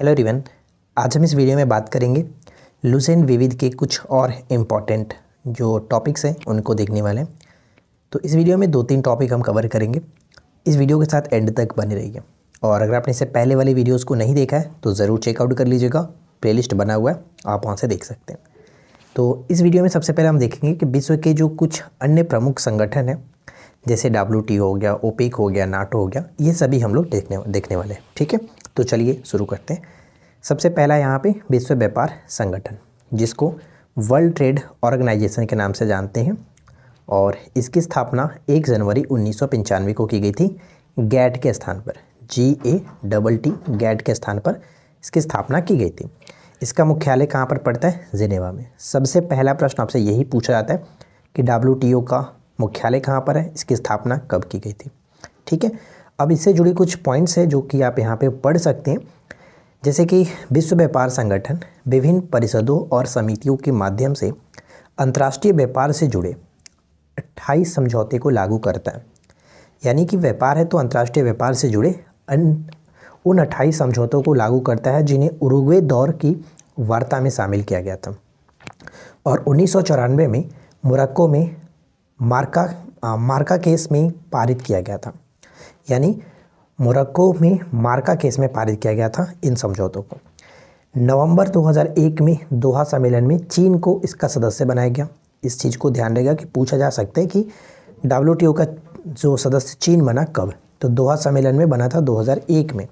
hello रिवन आज हम इस वीडियो में बात करेंगे लुसेंट विविध के कुछ और इम्पॉर्टेंट जो टॉपिक्स हैं उनको देखने वाले हैं तो इस वीडियो में दो तीन टॉपिक हम कवर करेंगे इस वीडियो के साथ एंड तक बने रहिए और अगर आपने इससे पहले वाले वीडियोस को नहीं देखा है तो ज़रूर चेकआउट कर लीजिएगा प्ले बना हुआ है आप वहाँ से देख सकते हैं तो इस वीडियो में सबसे पहले हम देखेंगे कि विश्व के जो कुछ अन्य प्रमुख संगठन हैं जैसे डब्ल्यू हो गया ओपेक हो गया नाटो हो गया ये सभी हम लोग देखने देखने वाले हैं ठीक है तो चलिए शुरू करते हैं सबसे पहला यहाँ पे विश्व व्यापार संगठन जिसको वर्ल्ड ट्रेड ऑर्गेनाइजेशन के नाम से जानते हैं और इसकी स्थापना 1 जनवरी उन्नीस को की गई थी गैट के स्थान पर G A double T GATT के स्थान पर इसकी स्थापना की गई थी इसका मुख्यालय कहाँ पर पड़ता है जिनेवा में सबसे पहला प्रश्न आपसे यही पूछा जाता है कि डब्ल्यू का मुख्यालय कहाँ पर है इसकी स्थापना कब की गई थी ठीक है अब इससे जुड़ी कुछ पॉइंट्स हैं जो कि आप यहाँ पे पढ़ सकते हैं जैसे कि विश्व व्यापार संगठन विभिन्न परिषदों और समितियों के माध्यम से अंतर्राष्ट्रीय व्यापार से जुड़े अट्ठाईस समझौते को लागू करता है यानी कि व्यापार है तो अंतर्राष्ट्रीय व्यापार से जुड़े उन अट्ठाईस समझौतों को लागू करता है जिन्हें उरुग्वे दौर की वार्ता में शामिल किया गया था और उन्नीस में मोरक्को में मार्का मार्का केस में पारित किया गया था यानी मोरक्को में मार्का केस में पारित किया गया था इन समझौतों को नवंबर 2001 में दोहा सम्मेलन में चीन को इसका सदस्य बनाया गया इस चीज़ को ध्यान रहेगा कि पूछा जा सकता है कि डब्ल्यू का जो सदस्य चीन बना कब तो दोहा सम्मेलन में बना था 2001 में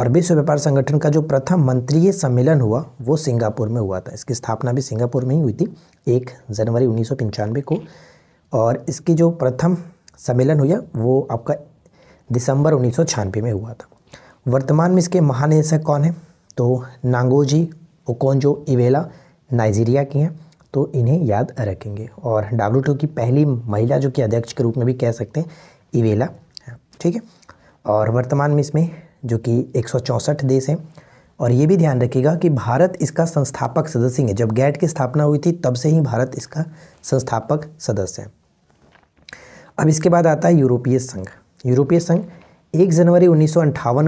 और विश्व व्यापार संगठन का जो प्रथम मंत्रीय सम्मेलन हुआ वो सिंगापुर में हुआ था इसकी स्थापना भी सिंगापुर में ही हुई थी एक जनवरी उन्नीस को और इसकी जो प्रथम सम्मेलन हुआ वो आपका दिसंबर उन्नीस में हुआ था वर्तमान में इसके महानिदेशक कौन है तो नांगोजी ओकोंजो इवेला नाइजीरिया की हैं तो इन्हें याद रखेंगे और डब्ल्यू की पहली महिला जो कि अध्यक्ष के रूप में भी कह सकते हैं इवेला है ठीक है और वर्तमान में इसमें जो कि एक देश हैं और ये भी ध्यान रखिएगा कि भारत इसका संस्थापक सदस्य है जब गैट की स्थापना हुई थी तब से ही भारत इसका संस्थापक सदस्य है अब इसके बाद आता है यूरोपीय संघ यूरोपीय संघ एक जनवरी उन्नीस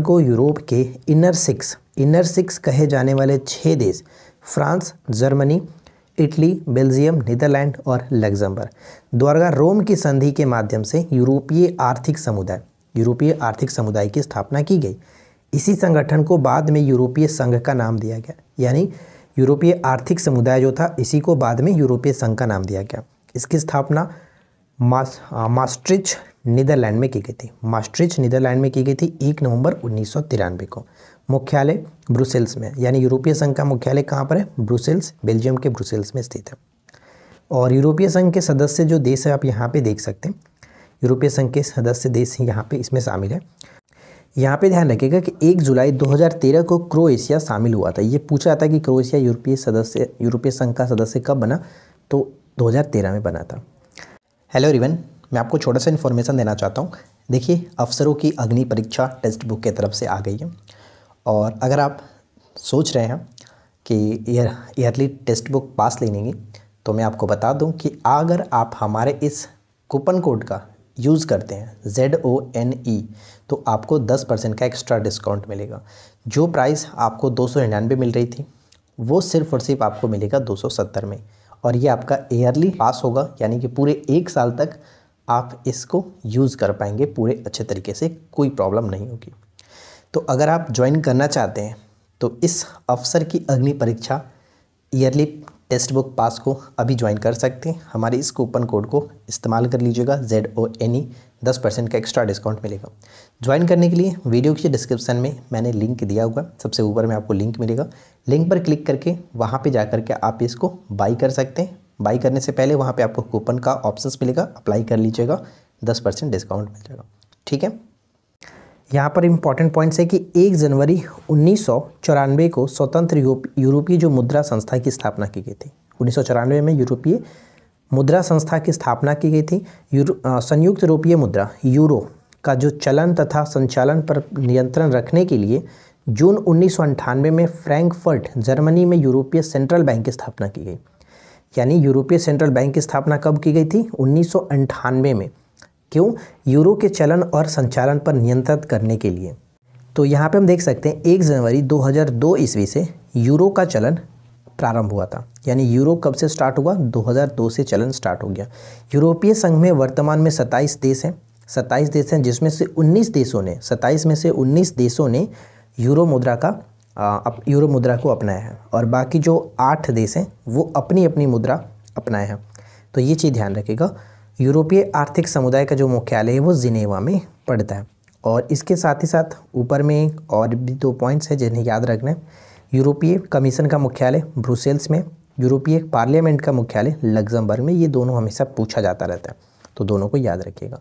को यूरोप के इनर सिक्स इनर सिक्स कहे जाने वाले छः देश France Germany Italy Belgium Netherlands और लग्जमबर्ग द्वारा रोम की संधि के माध्यम से यूरोपीय आर्थिक समुदाय यूरोपीय आर्थिक समुदाय की स्थापना की गई इसी संगठन को बाद में यूरोपीय संघ का नाम दिया गया यानी यूरोपीय आर्थिक समुदाय जो था इसी को बाद में यूरोपीय संघ का नाम दिया गया इसकी स्थापना मास, मास्ट्रिच नीदरलैंड में की गई थी मास्ट्रिच नीदरलैंड में की गई थी एक नवंबर उन्नीस को मुख्यालय ब्रुसेल्स में यानी यूरोपीय संघ का मुख्यालय कहाँ पर है ब्रुसेल्स बेल्जियम के ब्रुसेल्स में स्थित है और यूरोपीय संघ के सदस्य जो देश है आप यहाँ पे देख सकते हैं यूरोपीय संघ के सदस्य देश यहाँ पे इसमें शामिल है यहाँ पे ध्यान रखिएगा कि एक जुलाई 2013 को क्रोएशिया शामिल हुआ था ये पूछा था कि क्रोएशिया यूरोपीय सदस्य यूरोपीय संघ का सदस्य कब बना तो दो में बना था हेलो रिवन मैं आपको छोटा सा इन्फॉर्मेशन देना चाहता हूँ देखिए अफसरों की अग्नि परीक्षा टेक्स्ट बुक की तरफ से आ गई है और अगर आप सोच रहे हैं कि ईयरली टेक्स्ट बुक पास लेने की तो मैं आपको बता दूं कि अगर आप हमारे इस कूपन कोड का यूज़ करते हैं जेड ओ एन ई तो आपको 10 परसेंट का एक्स्ट्रा डिस्काउंट मिलेगा जो प्राइस आपको दो सौ निन्यानवे मिल रही थी वो सिर्फ और सिर्फ आपको मिलेगा दो सौ सत्तर में और ये आपका ईयरली पास होगा यानी कि पूरे एक साल तक आप इसको यूज़ कर पाएंगे पूरे अच्छे तरीके से कोई प्रॉब्लम नहीं होगी तो अगर आप ज्वाइन करना चाहते हैं तो इस अफसर की अग्नि परीक्षा ईयरली टेक्स्ट बुक पास को अभी ज्वाइन कर सकते हैं हमारे इस कूपन कोड को इस्तेमाल कर लीजिएगा जेड ओ एन ई दस परसेंट का एक्स्ट्रा डिस्काउंट मिलेगा ज्वाइन करने के लिए वीडियो के डिस्क्रिप्शन में मैंने लिंक दिया होगा सबसे ऊपर में आपको लिंक मिलेगा लिंक पर क्लिक करके वहाँ पे जा कर के आप इसको बाई कर सकते हैं बाई करने से पहले वहाँ पर आपको कूपन का ऑप्शन मिलेगा अप्लाई कर लीजिएगा दस परसेंट डिस्काउंट मिल जाएगा ठीक है यहाँ पर इम्पॉर्टेंट पॉइंट्स है कि 1 जनवरी उन्नीस को स्वतंत्र यूरोपीय जो मुद्रा संस्था की स्थापना की गई थी उन्नीस में यूरोपीय मुद्रा संस्था की स्थापना की गई थी संयुक्त यूरोपीय मुद्रा यूरो का जो चलन तथा संचालन पर नियंत्रण रखने के लिए जून उन्नीस में फ्रैंकफर्ट जर्मनी में यूरोपीय सेंट्रल बैंक की स्थापना की गई यानी यूरोपीय सेंट्रल बैंक की स्थापना कब की गई थी उन्नीस में क्यों यूरो के चलन और संचालन पर नियंत्रित करने के लिए तो यहाँ पे हम देख सकते हैं एक जनवरी 2002 ईस्वी से यूरो का चलन प्रारंभ हुआ था यानी यूरो कब से स्टार्ट हुआ 2002 से चलन स्टार्ट हो गया यूरोपीय संघ में वर्तमान में 27 देश हैं 27 देश हैं जिसमें से 19 देशों ने 27 में से 19 देशों ने यूरो मुद्रा का अप यूरो मुद्रा को अपनाया है और बाकी जो आठ देश हैं वो अपनी अपनी मुद्रा अपनाए हैं तो ये चीज़ ध्यान रखिएगा यूरोपीय आर्थिक समुदाय का जो मुख्यालय है वो जिनेवा में पड़ता है और इसके साथ ही साथ ऊपर में और भी दो पॉइंट्स हैं जिन्हें याद रखना है यूरोपीय कमीशन का मुख्यालय ब्रुसेल्स में यूरोपीय पार्लियामेंट का मुख्यालय लग्जमबर्ग में ये दोनों हमेशा पूछा जाता रहता है तो दोनों को याद रखिएगा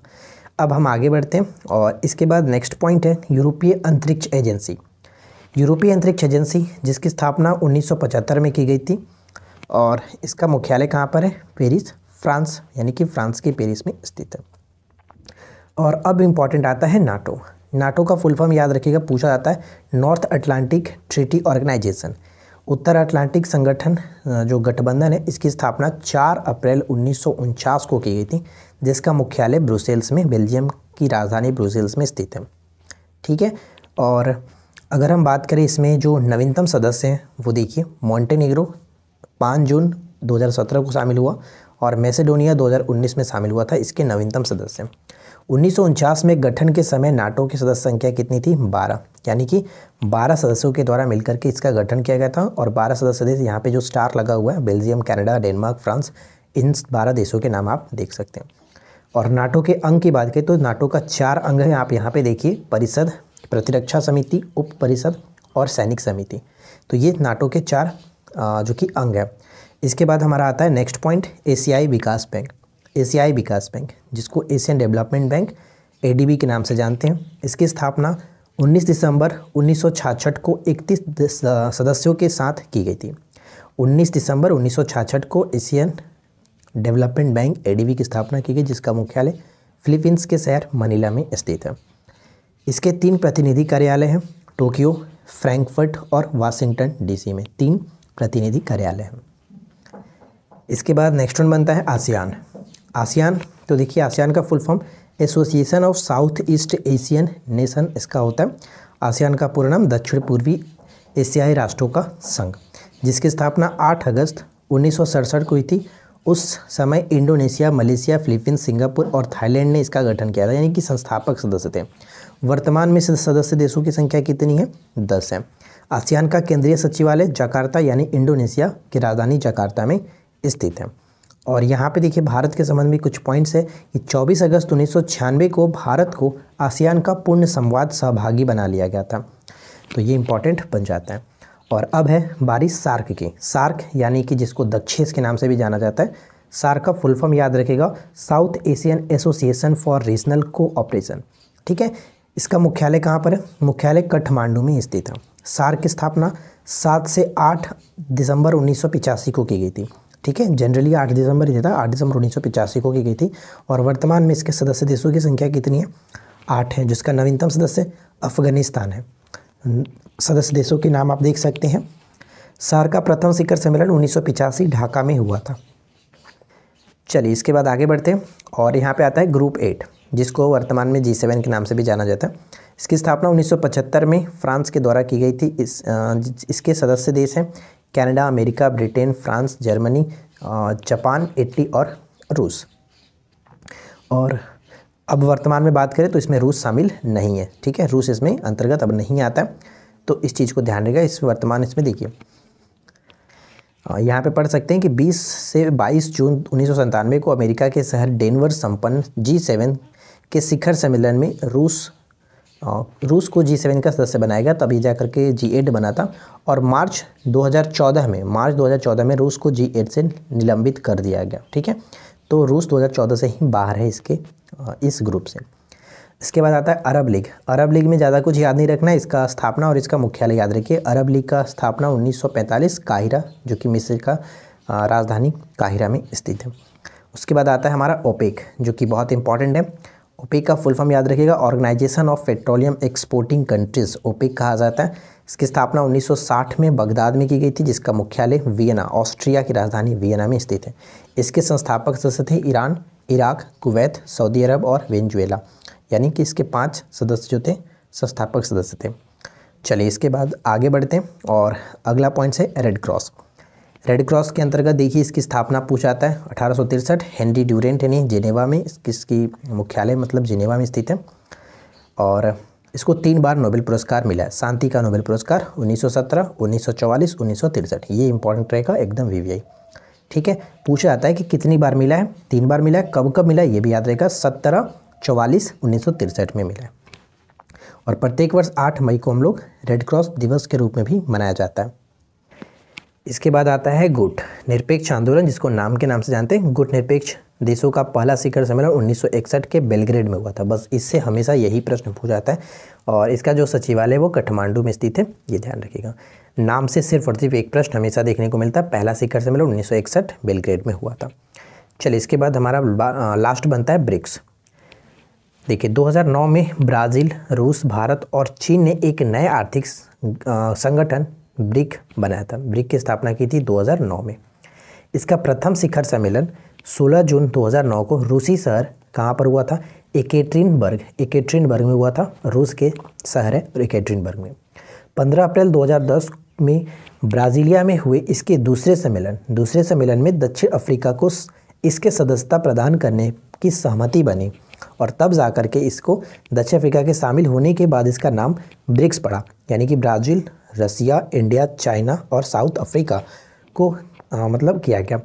अब हम आगे बढ़ते हैं और इसके बाद नेक्स्ट पॉइंट है यूरोपीय अंतरिक्ष एजेंसी यूरोपीय अंतरिक्ष एजेंसी जिसकी स्थापना 1975 में की गई थी और इसका मुख्यालय कहाँ पर है पेरिस फ्रांस यानी कि फ्रांस के पेरिस में स्थित है और अब इम्पॉर्टेंट आता है नाटो नाटो का फुल फॉर्म याद रखिएगा पूछा जाता है नॉर्थ अटलांटिक ट्रीटी ऑर्गेनाइजेशन उत्तर अटलांटिक संगठन जो गठबंधन है इसकी स्थापना 4 अप्रैल उन्नीस को की गई थी जिसका मुख्यालय ब्रुसेल्स में बेल्जियम की राजधानी ब्रुसेल्स में स्थित है ठीक है और अगर हम बात करें इसमें जो नवीनतम सदस्य हैं वो देखिए मॉन्टेनिग्रो पाँच जून 2017 को शामिल हुआ और मैसेडोनिया 2019 में शामिल हुआ था इसके नवीनतम सदस्य उन्नीस में गठन के समय नाटो की सदस्य संख्या कितनी थी 12 यानी कि 12 सदस्यों के द्वारा मिलकर के इसका गठन किया गया था और 12 सदस्य देश यहाँ पे जो स्टार लगा हुआ है बेल्जियम कनाडा डेनमार्क फ्रांस इन 12 देशों के नाम आप देख सकते हैं और नाटो के अंग की बात करें तो नाटो का चार अंग है आप यहाँ पर देखिए परिषद प्रतिरक्षा समिति उप परिषद और सैनिक समिति तो ये नाटो के चार जो कि अंग है इसके बाद हमारा आता है नेक्स्ट पॉइंट एशियाई विकास बैंक एशियाई विकास बैंक जिसको एशियन डेवलपमेंट बैंक ए के नाम से जानते हैं इसकी स्थापना 19 दिसंबर 1966 को 31 सदस्यों के साथ की गई थी 19 दिसंबर 1966 को एशियन डेवलपमेंट बैंक ए की स्थापना की गई जिसका मुख्यालय फिलीपींस के शहर मनीला में स्थित है इसके तीन प्रतिनिधि कार्यालय हैं टोक्यो फ्रैंकफर्ट और वाशिंगटन डीसी में तीन प्रतिनिधि कार्यालय हैं इसके बाद नेक्स्ट वन बनता है आसियान आसियान तो देखिए आसियान का full form Association of South East Asian Nation इसका होता है आसियान का पूरा नाम दक्षिण पूर्वी एशियाई राष्ट्रों का संघ जिसकी स्थापना 8 अगस्त उन्नीस को हुई थी उस समय इंडोनेशिया मलेशिया फिलीपींस सिंगापुर और थाईलैंड ने इसका गठन किया था यानी कि संस्थापक सदस्य थे वर्तमान में सदस्य देशों की संख्या कितनी है दस है आसियान का केंद्रीय सचिवालय जकार्ता यानी इंडोनेशिया की राजधानी जकार्ता में स्थित है और यहाँ पे देखिए भारत के संबंध में कुछ पॉइंट्स है कि 24 अगस्त उन्नीस को भारत को आसियान का पूर्ण संवाद सहभागी बना लिया गया था तो ये इम्पॉर्टेंट बन जाता है और अब है बारी सार्क की सार्क यानी कि जिसको दक्षेस के नाम से भी जाना जाता है सार्क का फुल फॉर्म याद रखेगा South Asian Association for Regional Cooperation ठीक है इसका मुख्यालय कहाँ पर है मुख्यालय कठमांडू में स्थित है सार्क की स्थापना सात से आठ दिसंबर उन्नीस को की गई थी ठीक है जनरली आठ दिसंबर ही था आठ दिसंबर उन्नीस को की गई थी और वर्तमान में इसके सदस्य देशों की संख्या कितनी है आठ है जिसका नवीनतम सदस्य अफगानिस्तान है सदस्य देशों के नाम आप देख सकते हैं सार का प्रथम शिखर सम्मेलन उन्नीस ढाका में हुआ था चलिए इसके बाद आगे बढ़ते हैं और यहाँ पे आता है ग्रुप एट जिसको वर्तमान में जी सेवन के नाम से भी जाना जाता है इसकी स्थापना 1975 में फ्रांस के द्वारा की गई थी इस इसके सदस्य देश हैं Canada America Britain France Germany Japan Italy और रूस और अब वर्तमान में बात करें तो इसमें रूस शामिल नहीं है ठीक है रूस इसमें अंतर्गत अब नहीं आता तो इस चीज़ को ध्यान रखेगा इस वर्तमान इसमें देखिए यहाँ पे पढ़ सकते हैं कि 20 से 22 जून उन्नीस को अमेरिका के शहर डेनवर संपन्न जी सेवन के शिखर सम्मेलन में रूस रूस को जी सेवन का सदस्य बनाएगा तभी जा करके जी एट बना था और मार्च 2014 में मार्च 2014 में रूस को जी एट से निलंबित कर दिया गया ठीक है तो रूस 2014 से ही बाहर है इसके इस ग्रुप से इसके बाद आता है अरब लीग अरब लीग में ज़्यादा कुछ याद नहीं रखना है इसका स्थापना और इसका मुख्यालय याद रखिए अरब लीग का स्थापना 1945 काहिरा जो कि मिस्र का राजधानी काहिरा में स्थित है उसके बाद आता है हमारा ओपेक जो कि बहुत इंपॉर्टेंट है ओपेक का फुल फॉर्म याद रखिएगा organisation of petroleum exporting countries OPEC कहा जाता है इसकी स्थापना 1960 में बगदाद में की गई थी जिसका मुख्यालय वियना ऑस्ट्रिया की राजधानी वियना में स्थित है इसके संस्थापक सदस्य थे Iran Iraq Kuwait Saudi Arab और वेंजुएला यानी कि इसके पांच सदस्य जो थे संस्थापक सदस्य थे चलिए इसके बाद आगे बढ़ते हैं और अगला पॉइंट है रेड क्रॉस रेड क्रॉस के अंतर्गत देखिए इसकी स्थापना पूछा जाता है अठारह हेनरी ड्यूरेंट यानी जिनेवा में इसकी मुख्यालय मतलब जिनेवा में स्थित है और इसको तीन बार नोबेल पुरस्कार मिला है शांति का नोबेल पुरस्कार 1917, 1944, 1963 ये इंपॉर्टेंट रहेगा एकदम वीवीआई ठीक है पूछा जाता है कि कितनी बार मिला है तीन बार मिला है कब कब मिला है ये भी याद रहेगा सत्रह चौवालीस उन्नीस में मिला है और प्रत्येक वर्ष आठ मई को हम लोग रेड क्रॉस दिवस के रूप में भी मनाया जाता है इसके बाद आता है गुट निरपेक्ष आंदोलन जिसको नाम के नाम से जानते हैं गुट निरपेक्ष देशों का पहला शिखर सम्मेलन उन्नीस के बेलग्रेड में हुआ था बस इससे हमेशा यही प्रश्न पूछा जाता है और इसका जो सचिवालय वो काठमांडू में स्थित है ये ध्यान रखिएगा नाम से सिर्फ और सिर्फ एक प्रश्न हमेशा देखने को मिलता है पहला शिखर सम्मेलन उन्नीस सौ इकसठ बेलग्रेड में हुआ था चलिए इसके बाद हमारा लास्ट बनता है ब्रिक्स देखिए 2009 में ब्राज़ील रूस भारत और चीन ने एक नए आर्थिक संगठन ब्रिक बनाया था ब्रिक की स्थापना की थी 2009 में इसका प्रथम शिखर सम्मेलन 16 जून 2009 को रूसी शहर कहाँ पर हुआ था एकेट्रिनबर्ग एकेट्रिनबर्ग में हुआ था रूस के शहर है एकेट्रिनबर्ग में 15 अप्रैल 2010 में ब्राज़ीलिया में हुए इसके दूसरे सम्मेलन दूसरे सम्मेलन में दक्षिण अफ्रीका को इसके सदस्यता प्रदान करने की सहमति बनी और तब जाकर के इसको दक्षिण अफ्रीका के शामिल होने के बाद इसका नाम ब्रिक्स पड़ा यानी कि ब्राज़ील रसिया इंडिया चाइना और साउथ अफ्रीका को आ, मतलब किया गया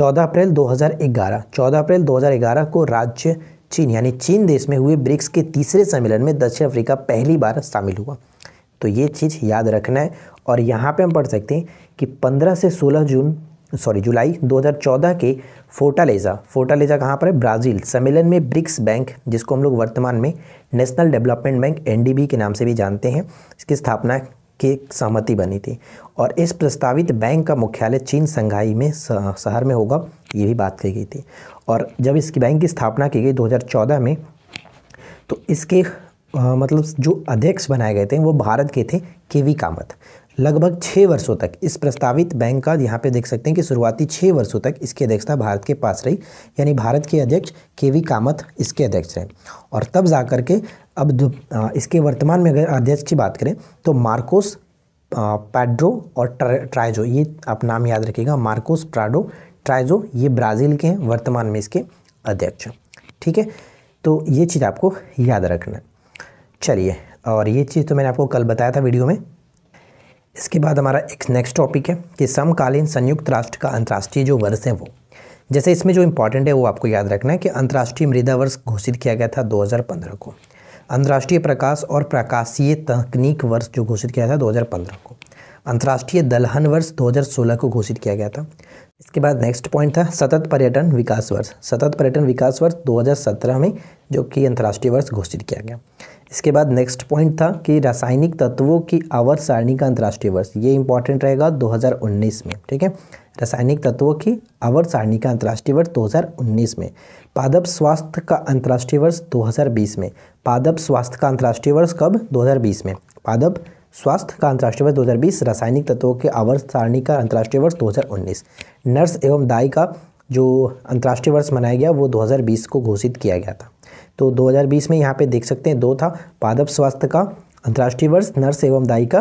14 अप्रैल 2011 14 अप्रैल 2011 को राज्य चीन यानी चीन देश में हुए ब्रिक्स के तीसरे सम्मेलन में दक्षिण अफ्रीका पहली बार शामिल हुआ तो ये चीज़ याद रखना है और यहाँ पे हम पढ़ सकते हैं कि 15 से 16 जून सॉरी जुलाई 2014 के फोर्टालेजा फोर्टालेजा कहाँ पर है ब्राज़ील सम्मेलन में ब्रिक्स बैंक जिसको हम लोग वर्तमान में नेशनल डेवलपमेंट बैंक एन के नाम से भी जानते हैं इसकी स्थापना की सहमति बनी थी और इस प्रस्तावित बैंक का मुख्यालय चीन संघाई में शहर में होगा ये भी बात कही गई थी और जब इसकी बैंक की स्थापना की गई 2014 में तो इसके आ, मतलब जो अध्यक्ष बनाए गए थे वो भारत के थे के वी कामत लगभग छः वर्षों तक इस प्रस्तावित बैंक का यहाँ पे देख सकते हैं कि शुरुआती छः वर्षों तक इसकी अध्यक्षता भारत के पास रही यानी भारत के अध्यक्ष के वी कामत इसके अध्यक्ष रहे और तब जाकर के अब इसके वर्तमान में अगर अध्यक्ष की बात करें तो मार्कोस पैड्रो और ट्राइजो ये आप नाम याद रखिएगा मार्कोस प्राडो ट्राइजो ये ब्राज़ील के हैं वर्तमान में इसके अध्यक्ष ठीक है तो ये चीज़ आपको याद रखना है चलिए और ये चीज़ तो मैंने आपको कल बताया था वीडियो में इसके बाद हमारा एक नेक्स्ट टॉपिक है कि समकालीन संयुक्त राष्ट्र का अंतर्राष्ट्रीय जो वर्ष है वो जैसे इसमें जो इंपॉर्टेंट है वो आपको याद रखना है कि अंतर्राष्ट्रीय मृदा वर्ष घोषित किया गया था 2015 को अंतर्राष्ट्रीय प्रकाश और प्रकाशीय तकनीक वर्ष जो घोषित किया था 2015 को अंतर्राष्ट्रीय दलहन वर्ष 2016 को घोषित किया गया था इसके बाद नेक्स्ट पॉइंट था सतत पर्यटन विकास वर्ष सतत पर्यटन विकास वर्ष दो में जो कि अंतर्राष्ट्रीय वर्ष घोषित किया गया इसके बाद नेक्स्ट पॉइंट था कि रासायनिक तत्वों की आवर्त सारणी का अंतर्राष्ट्रीय वर्ष ये इंपॉर्टेंट रहेगा 2019 में ठीक है रासायनिक तत्वों की आवर्त सारणी का अंतर्राष्ट्रीय वर्ष 2019 में पादप स्वास्थ्य का अंतर्राष्ट्रीय वर्ष 2020 में पादप स्वास्थ्य का अंतर्राष्ट्रीय वर्ष कब 2020 में पादप स्वास्थ्य का अंतर्राष्ट्रीय वर्ष 2020 रासायनिक तत्वों के आवर्त सारणी का अंतर्राष्ट्रीय वर्ष 2019 नर्स एवं दाई का जो अंतर्राष्ट्रीय वर्ष मनाया गया वो 2020 को घोषित किया गया था तो 2020 में यहाँ पे देख सकते हैं दो था पादप स्वास्थ्य का अंतर्राष्ट्रीय वर्ष नर्स एवं दाई का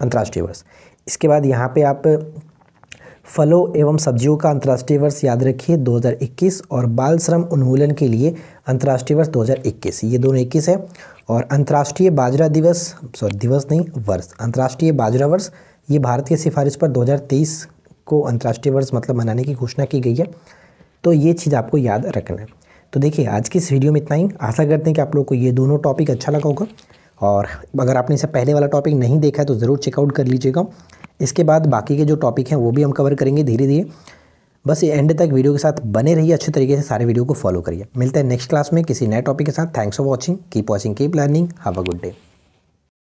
अंतर्राष्ट्रीय वर्ष इसके बाद यहाँ पे आप फलों एवं सब्जियों का अंतर्राष्ट्रीय वर्ष याद रखिए 2021 और बाल श्रम उन्मूलन के लिए अंतर्राष्ट्रीय वर्ष 2021 ये दोनों इक्कीस है और अंतर्राष्ट्रीय बाजरा दिवस सॉरी दिवस नहीं वर्ष अंतर्राष्ट्रीय बाजरा वर्ष ये भारत की सिफारिश पर 2023 को अंतर्राष्ट्रीय वर्ष मतलब मनाने की घोषणा की गई है तो ये चीज़ आपको याद रखना है तो देखिए आज की इस वीडियो में इतना ही आशा करते हैं कि आप लोग को ये दोनों टॉपिक अच्छा लगा होगा और अगर आपने इसे पहले वाला टॉपिक नहीं देखा है तो ज़रूर चेकआउट कर लीजिएगा इसके बाद बाकी के जो टॉपिक हैं वो भी हम कवर करेंगे धीरे धीरे बस एंड तक वीडियो के साथ बने रहिए अच्छे तरीके से सारे वीडियो को फॉलो करिए मिलते हैं नेक्स्ट क्लास में किसी नए टॉपिक के साथ thanks for watching keep watching keep learning have a good day